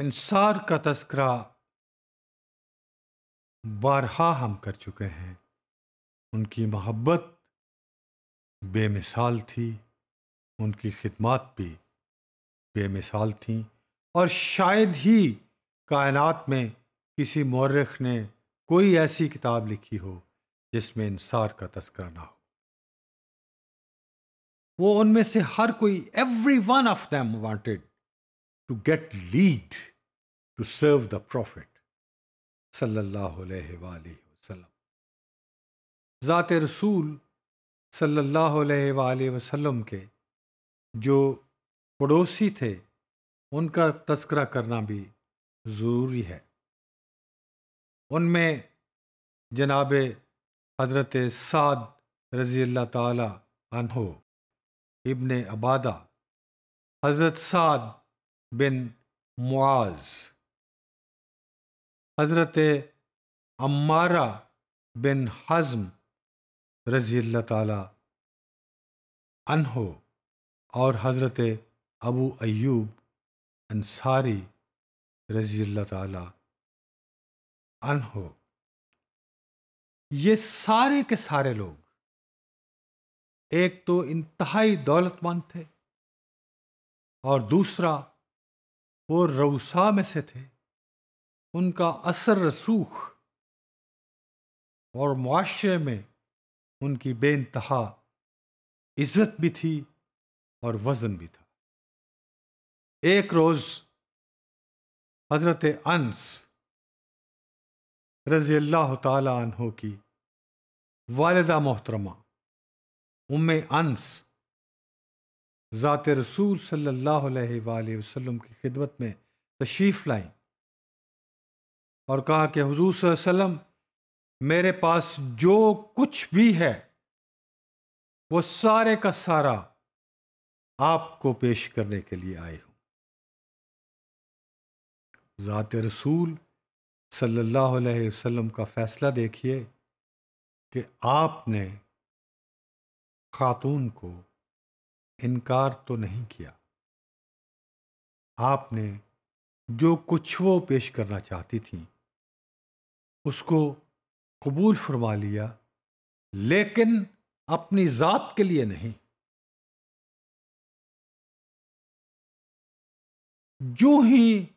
इंसार का तस्करा बारहा हम कर चुके हैं उनकी मोहब्बत बेमिसाल थी उनकी खिदमत भी बेमिसाल थी और शायद ही कायनात में किसी मौरख ने कोई ऐसी किताब लिखी हो जिसमें इंसार का तस्करा ना हो वो उनमें से हर कोई every one of them wanted to get lead to serve the Prophet. ज़ात रसूल सल्लल्लाहु अलैहि वसल्लम के जो पड़ोसी थे उनका तस्करा करना भी ज़रूरी है उनमें जनाब हज़रत साद रज़ी अल्लाह ताला इबन अबादा हज़रत साद बिन मुआज हज़रत अम्मारा बिन हज़म रज़ी अल्लाह और हज़रत अबू अयूब अंसारी रज़ी अल्लाह ये सारे के सारे लोग एक तो इंतहाई दौलतमंद थे और दूसरा वो रऊसा में से थे उनका असर रसूख और मुआशरे में उनकी बेानतहा इज्जत भी थी और वज़न भी था एक रोज़ हज़रत अनस रज़ी अल्लाह तहों की वालदा मोहतरमा उम्मे अनस ज़ात रसूल सल्ला वसम की खिदमत में तशरीफ़ लाई और कहा कि हजूर वसम मेरे पास जो कुछ भी है वो सारे का सारा आपको पेश करने के लिए आए हूँ ज़ात रसूल सल्ला अलैहि का फ़ैसला देखिए कि आपने खातून को इनकार तो नहीं किया आपने जो कुछ वो पेश करना चाहती थी उसको कबूल फरमा लिया लेकिन अपनी ज़ात के लिए नहीं जो ही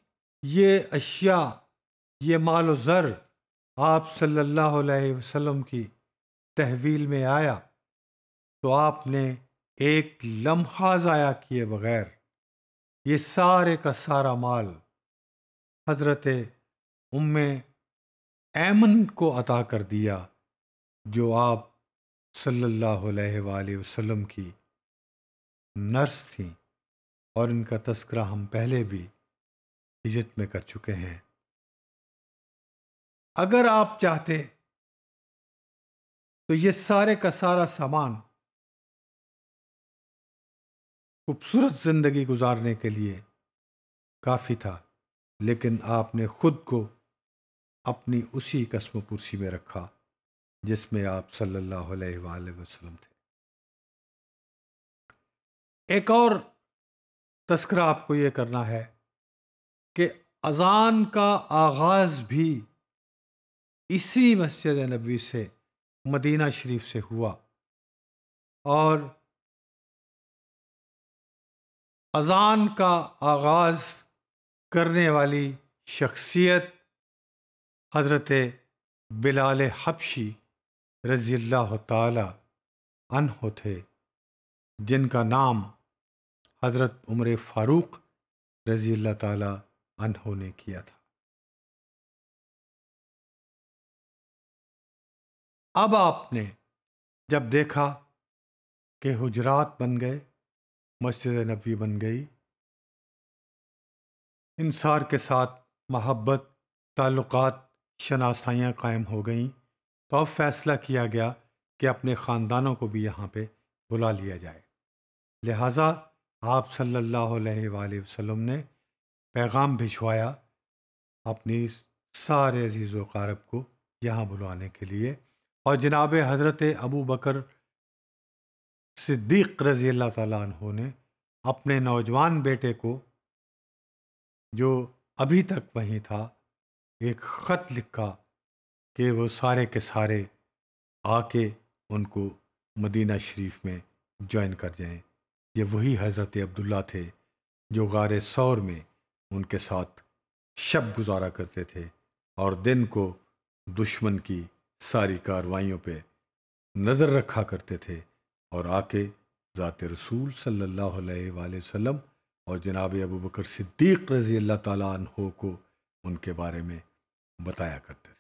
ये अशिया ये माल ज़र आप सल्लल्लाहु अलैहि वसल्लम की तहवील में आया तो आपने एक लम्हा ज़ाया किए बगैर ये सारे का सारा माल हज़रत उम ऐमन को अता कर दिया जो आप सल्लल्लाहु अलैहि वसल्लम की नर्स थी और इनका तस्करा हम पहले भी हिजत में कर चुके हैं अगर आप चाहते तो ये सारे का सारा सामान खूबसूरत ज़िंदगी गुजारने के लिए काफ़ी था लेकिन आपने खुद को अपनी उसी कस्म कुर्सी में रखा जिसमें आप सल्लल्लाहु अलैहि वसल्लम थे एक और तस्करा आपको ये करना है कि अजान का आगाज़ भी इसी मस्जिद नबी से मदीना शरीफ से हुआ और अजान का आगाज़ करने वाली शख्सियत हज़रत बिलाल हबशी रज़ी अल्लाह थे जिनका नाम हज़रत उम्र फ़ारूक रज़ी अल्लाह तहो ने किया था अब आपने जब देखा कि हुजरात बन गए मस्जिद नबी बन गई इंसार के साथ महब्बत ताल्लुकात शनासाइयाँ कायम हो गईं तो अब फैसला किया गया कि अपने ख़ानदानों को भी यहाँ पे बुला लिया जाए लिहाजा आप सल्लल्लाहु अलैहि वसल्लम ने पैगाम भिजवाया अपनी सारे अजीज़ व को यहाँ बुलाने के लिए और जनाब हज़रत अबू बकर सिद्दीक रज़ी अल्लाह तु ने अपने नौजवान बेटे को जो अभी तक वहीं था एक ख़त लिखा कि वो सारे के सारे आके उनको मदीना शरीफ में ज्वाइन कर जाएं ये वही हज़रत अब्दुल्ला थे जो गार सौर में उनके साथ शब गुजारा करते थे और दिन को दुश्मन की सारी कार्रवाइयों पे नज़र रखा करते थे और आके ज़ात रसूल सल्ला वसम और जनाब अबू बकर सिद्दीक़ रज़ी अल्लाह ताली को उनके बारे में बताया करते थे